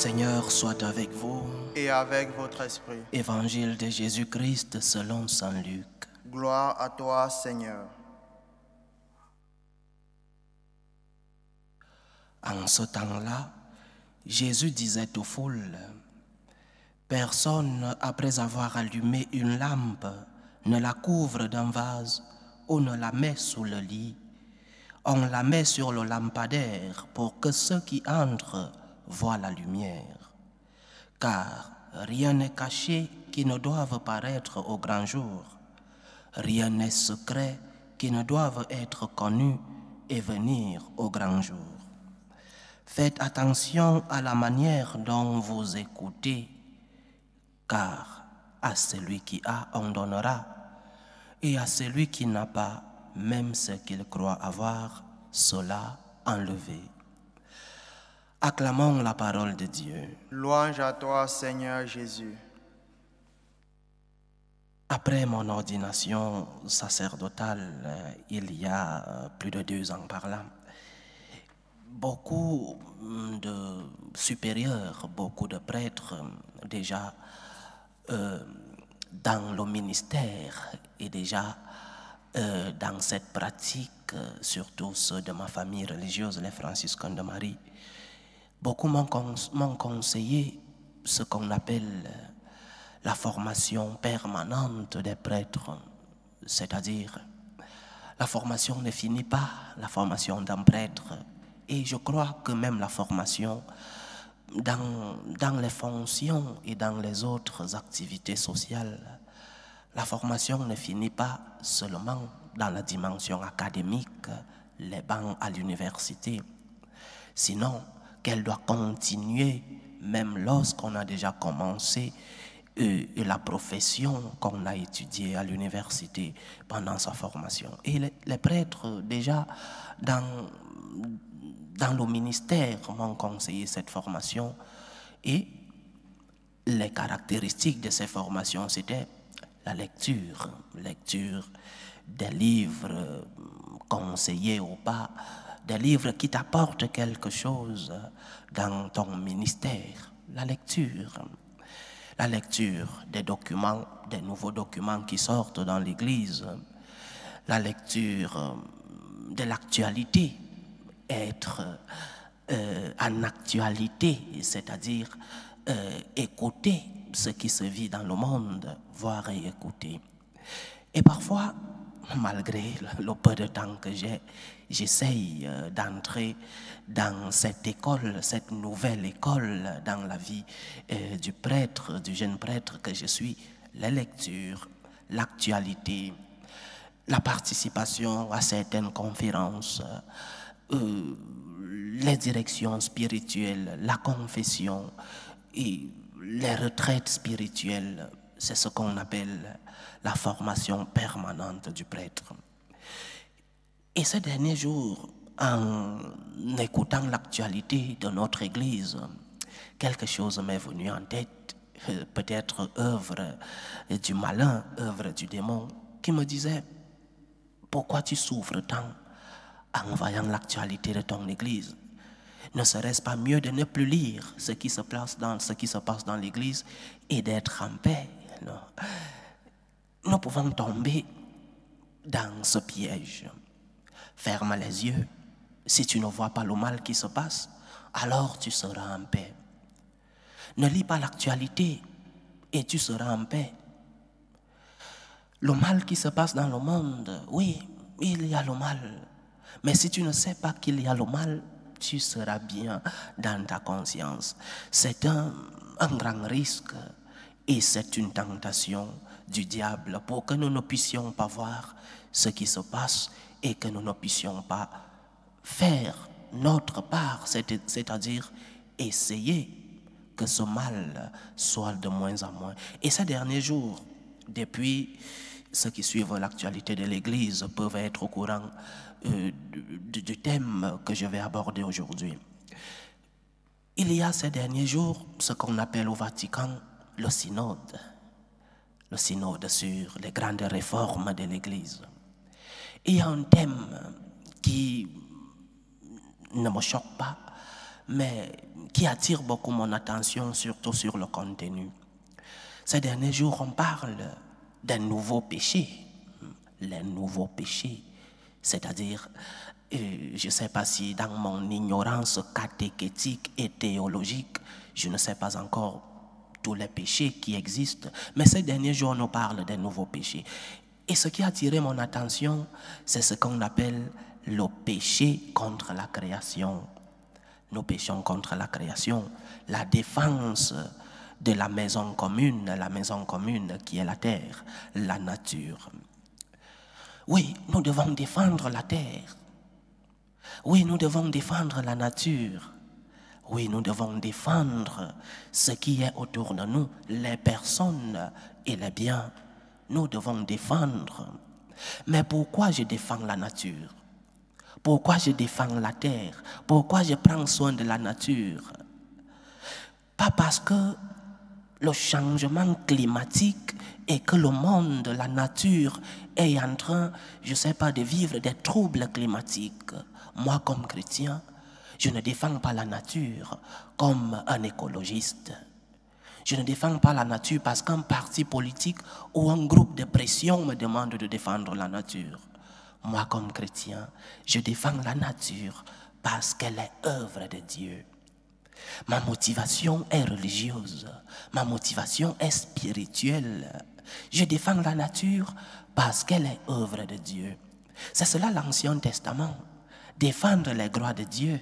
Seigneur soit avec vous. Et avec votre esprit. Évangile de Jésus-Christ selon Saint Luc. Gloire à toi, Seigneur. En ce temps-là, Jésus disait aux foules, Personne, après avoir allumé une lampe, ne la couvre d'un vase ou ne la met sous le lit. On la met sur le lampadaire pour que ceux qui entrent voit la lumière, car rien n'est caché qui ne doive paraître au grand jour, rien n'est secret qui ne doive être connu et venir au grand jour. Faites attention à la manière dont vous écoutez, car à celui qui a, on donnera, et à celui qui n'a pas, même ce qu'il croit avoir, cela enlevé. Acclamons la parole de Dieu. Louange à toi, Seigneur Jésus. Après mon ordination sacerdotale, euh, il y a euh, plus de deux ans par là, beaucoup hum, de supérieurs, beaucoup de prêtres hum, déjà euh, dans le ministère et déjà dans cette pratique, surtout ceux de ma famille religieuse, les franciscains de Marie, Beaucoup m'ont conseillé ce qu'on appelle la formation permanente des prêtres, c'est-à-dire la formation ne finit pas, la formation d'un prêtre. Et je crois que même la formation dans, dans les fonctions et dans les autres activités sociales, la formation ne finit pas seulement dans la dimension académique, les bancs à l'université. Sinon, qu'elle doit continuer même lorsqu'on a déjà commencé euh, euh, la profession qu'on a étudiée à l'université pendant sa formation. Et les, prêtres, déjà dans, dans le ministère, m'ont conseillé cette formation. Et les caractéristiques de ces formations, c'était la lecture, lecture des livres euh, conseillés ou pas, des livres qui t'apportent quelque chose dans ton ministère. La lecture. La lecture des documents, des nouveaux documents qui sortent dans l'Église. La lecture euh, de l'actualité. Être euh, en actualité, c'est-à-dire euh, écouter ce qui se vit dans le monde, voir et écouter. Et parfois, malgré le peu de temps que j'ai, j'essaye euh, d'entrer dans cette école, cette nouvelle école dans la vie euh, du prêtre, du jeune prêtre que je suis, la lecture, l'actualité, la participation à certaines conférences, euh, les directions spirituelles, la confession et les retraites spirituelles, c'est ce qu'on appelle la formation permanente du prêtre. Et ce dernier jour, en écoutant l'actualité de notre Église, quelque chose m'est venu en tête, euh, peut-être œuvre du malin, œuvre du démon, qui me disait, pourquoi tu souffres tant en voyant l'actualité de ton Église Ne serait-ce pas mieux de ne plus lire ce qui se, place dans, ce qui se passe dans l'Église et d'être en paix Nous pouvons tomber dans ce piège. Ferme les yeux. Si tu ne vois pas le mal qui se passe, alors tu seras en paix. Ne lis pas l'actualité et tu seras en paix. Le mal qui se passe dans le monde, oui, il y a le mal. Mais si tu ne sais pas qu'il y a le mal, tu seras bien dans ta conscience. C'est un, grand risque et c'est une tentation du diable pour que nous ne puissions pas voir ce qui se passe et que nous ne puissions pas faire notre part, c'est-à-dire essayer que ce mal soit de moins en moins. Et ces derniers jours, depuis ceux qui suivent l'actualité de l'Église peuvent être au courant euh, du thème que je vais aborder aujourd'hui. Il y a ces derniers jours ce qu'on appelle au Vatican le synode, le synode sur les grandes réformes de l'Église. Il y a un thème qui ne me choque pas, mais qui attire beaucoup mon attention, surtout sur le contenu. Ces derniers jours, on parle d'un nouveau péché, les nouveaux péchés, c'est-à-dire, euh, je ne sais pas si dans mon ignorance catéchétique et théologique, je ne sais pas encore tous les péchés qui existent, mais ces derniers jours, on nous parle des nouveaux péchés. Et ce qui a attiré mon attention, c'est ce qu'on appelle le péché contre la création. Nous péchons contre la création. La défense de la maison commune, la maison commune qui est la terre, la nature. Oui, nous devons défendre la terre. Oui, nous devons défendre la nature. Oui, nous devons défendre ce qui est autour de nous, les personnes et les biens nous devons défendre. Mais pourquoi je défends la nature Pourquoi je défends la terre Pourquoi je prends soin de la nature Pas parce que le changement climatique et que le monde, la nature est en train, je ne sais pas, de vivre des troubles climatiques. Moi, comme chrétien, je ne défends pas la nature comme un écologiste. Je ne défends pas la nature parce qu'un parti politique ou un groupe de pression me demande de défendre la nature. Moi, comme chrétien, je défends la nature parce qu'elle est œuvre de Dieu. Ma motivation est religieuse, ma motivation est spirituelle. Je défends la nature parce qu'elle est œuvre de Dieu. C'est cela l'Ancien Testament. Défendre les droits de Dieu,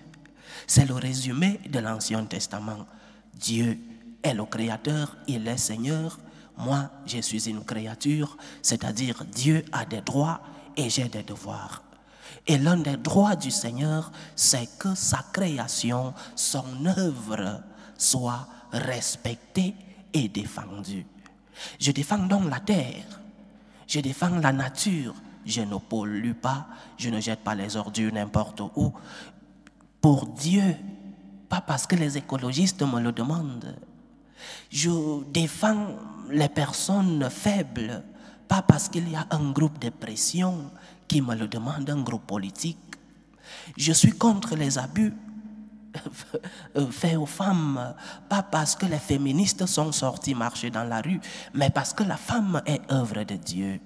c'est le résumé de l'Ancien Testament. Dieu est le Créateur, il est Seigneur. Moi, je suis une créature, c'est-à-dire Dieu a des droits et j'ai des devoirs. Et l'un des droits du Seigneur, c'est que sa création, son œuvre soit respectée et défendue. Je défends donc la terre, je défends la nature, je ne pollue pas, je ne jette pas les ordures n'importe où. Pour Dieu, pas parce que les écologistes me le demandent, je défends les personnes faibles, pas parce qu'il y a un groupe de pression qui me le demande, un groupe politique. Je suis contre les abus faits aux femmes, pas parce que les féministes sont sortis marcher dans la rue, mais parce que la femme est œuvre de Dieu.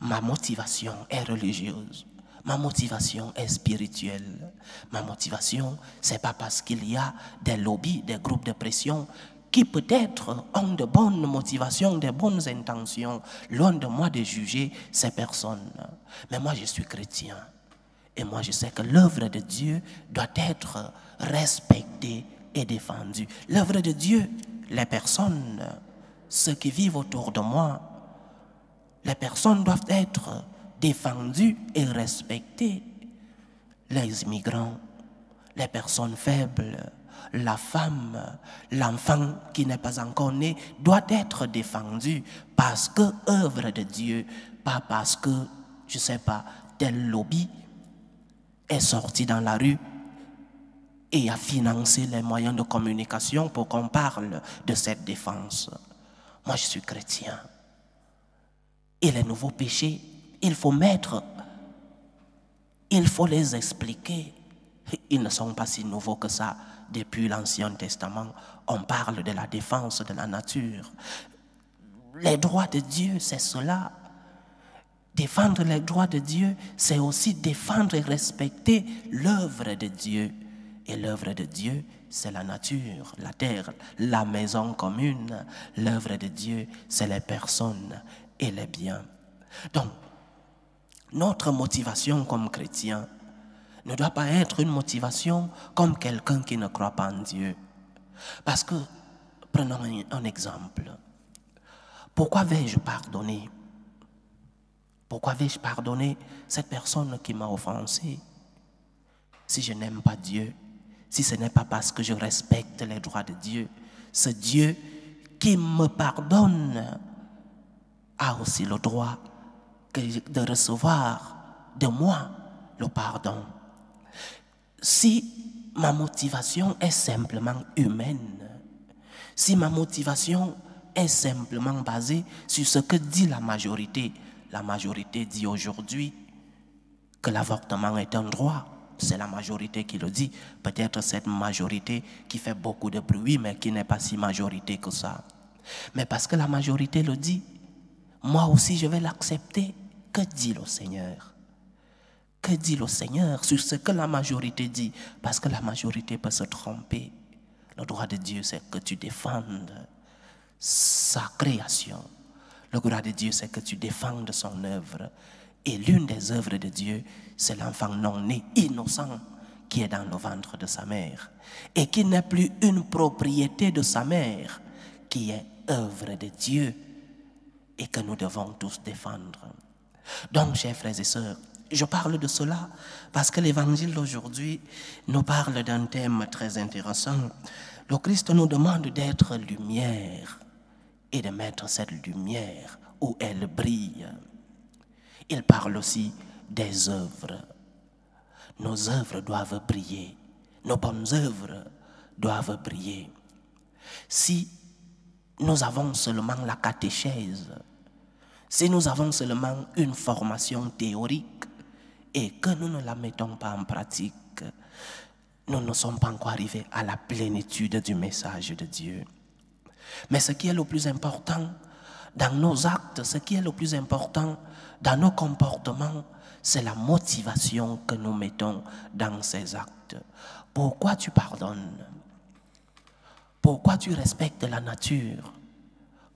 Ma motivation est religieuse. Ma motivation est spirituelle. Ma motivation, c'est pas parce qu'il y a des lobbies, des groupes de pression qui peut-être ont de bonnes motivations, de bonnes intentions, loin de moi de juger ces personnes. Mais moi, je suis chrétien. Et moi, je sais que l'œuvre de Dieu doit être respectée et défendue. L'œuvre de Dieu, les personnes, ceux qui vivent autour de moi, les personnes doivent être défendues et respectées. Les immigrants, les personnes faibles, la femme, l'enfant qui n'est pas encore né, doit être défendu parce que œuvre de Dieu, pas parce que, je sais pas, tel lobby est sorti dans la rue et a financé les moyens de communication pour qu'on parle de cette défense. Moi, je suis chrétien. Et les nouveaux péchés, il faut mettre, il faut les expliquer. Ils ne sont pas si nouveaux que ça depuis l'Ancien Testament. On parle de la défense de la nature. Les droits de Dieu, c'est cela. Défendre les droits de Dieu, c'est aussi défendre et respecter l'œuvre de Dieu. Et l'œuvre de Dieu, c'est la nature, la terre, la maison commune. L'œuvre de Dieu, c'est les personnes et les biens. Donc, notre motivation comme chrétiens, ne doit pas être une motivation comme quelqu'un qui ne croit pas en Dieu. Parce que, prenons un, exemple. Pourquoi vais-je pardonner Pourquoi vais-je pardonner cette personne qui m'a offensé si je n'aime pas Dieu Si ce n'est pas parce que je respecte les droits de Dieu, ce Dieu qui me pardonne a aussi le droit de recevoir de moi le pardon si ma motivation est simplement humaine, si ma motivation est simplement basée sur ce que dit la majorité, la majorité dit aujourd'hui que l'avortement est un droit. C'est la majorité qui le dit. Peut-être cette majorité qui fait beaucoup de bruit, mais qui n'est pas si majorité que ça. Mais parce que la majorité le dit, moi aussi je vais l'accepter. Que dit le Seigneur que dit le Seigneur sur ce que la majorité dit Parce que la majorité peut se tromper. Le droit de Dieu, c'est que tu défendes sa création. Le droit de Dieu, c'est que tu défendes son œuvre. Et l'une des œuvres de Dieu, c'est l'enfant non né, innocent, qui est dans le ventre de sa mère. Et qui n'est plus une propriété de sa mère, qui est œuvre de Dieu. Et que nous devons tous défendre. Donc, chers frères et sœurs, je parle de cela parce que l'évangile d'aujourd'hui nous parle d'un thème très intéressant. Le Christ nous demande d'être lumière et de mettre cette lumière où elle brille. Il parle aussi des œuvres. Nos œuvres doivent briller. Nos bonnes œuvres doivent briller. Si nous avons seulement la catéchèse, si nous avons seulement une formation théorique, et que nous ne la mettons pas en pratique, nous ne sommes pas encore arrivés à la plénitude du message de Dieu. Mais ce qui est le plus important dans nos actes, ce qui est le plus important dans nos comportements, c'est la motivation que nous mettons dans ces actes. Pourquoi tu pardonnes Pourquoi tu respectes la nature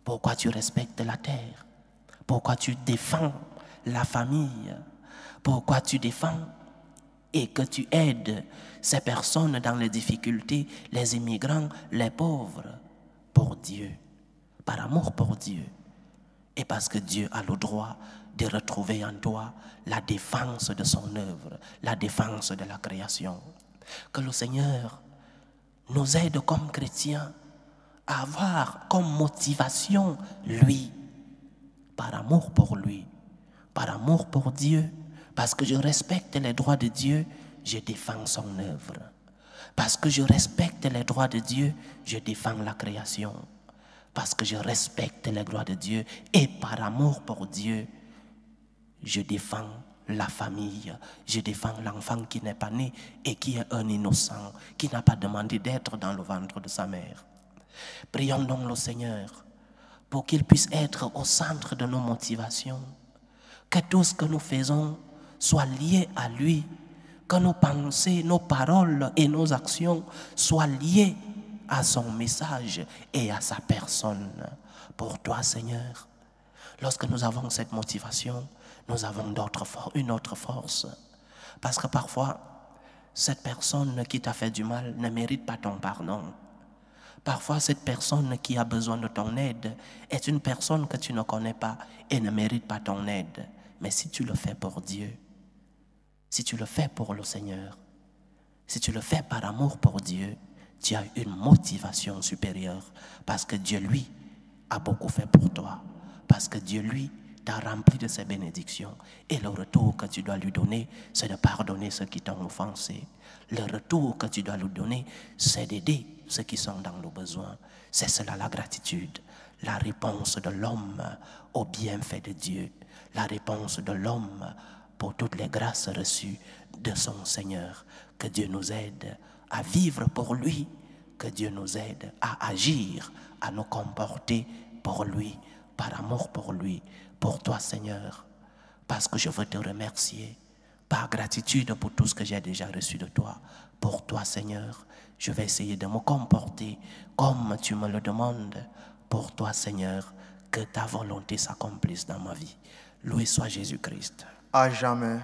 Pourquoi tu respectes la terre Pourquoi tu défends la famille pourquoi tu défends et que tu aides ces personnes dans les difficultés, les immigrants, les pauvres, pour Dieu, par amour pour Dieu, et parce que Dieu a le droit de retrouver en toi la défense de son œuvre, la défense de la création. Que le Seigneur nous aide comme chrétiens à avoir comme motivation lui, par amour pour lui, par amour pour Dieu parce que je respecte les droits de Dieu, je défends son œuvre. Parce que je respecte les droits de Dieu, je défends la création. Parce que je respecte les droits de Dieu et par amour pour Dieu, je défends la famille, je défends l'enfant qui n'est pas né et qui est un innocent, qui n'a pas demandé d'être dans le ventre de sa mère. Prions donc le Seigneur pour qu'il puisse être au centre de nos motivations, que tout ce que nous faisons soit lié à lui, que nos pensées, nos paroles et nos actions soient liées à son message et à sa personne. Pour toi, Seigneur, lorsque nous avons cette motivation, nous avons une autre force. Parce que parfois, cette personne qui t'a fait du mal ne mérite pas ton pardon. Parfois, cette personne qui a besoin de ton aide est une personne que tu ne connais pas et ne mérite pas ton aide. Mais si tu le fais pour Dieu, si tu le fais pour le Seigneur, si tu le fais par amour pour Dieu, tu as une motivation supérieure parce que Dieu, lui, a beaucoup fait pour toi, parce que Dieu, lui, t'a rempli de ses bénédictions. Et le retour que tu dois lui donner, c'est de pardonner ceux qui t'ont offensé. Le retour que tu dois lui donner, c'est d'aider ceux qui sont dans le besoin. C'est cela la gratitude, la réponse de l'homme au bienfait de Dieu, la réponse de l'homme pour toutes les grâces reçues de son Seigneur. Que Dieu nous aide à vivre pour lui, que Dieu nous aide à agir, à nous comporter pour lui, par amour pour lui, pour toi Seigneur, parce que je veux te remercier, par gratitude pour tout ce que j'ai déjà reçu de toi, pour toi Seigneur. Je vais essayer de me comporter comme tu me le demandes, pour toi Seigneur, que ta volonté s'accomplisse dans ma vie. Loué soit Jésus-Christ à jamais.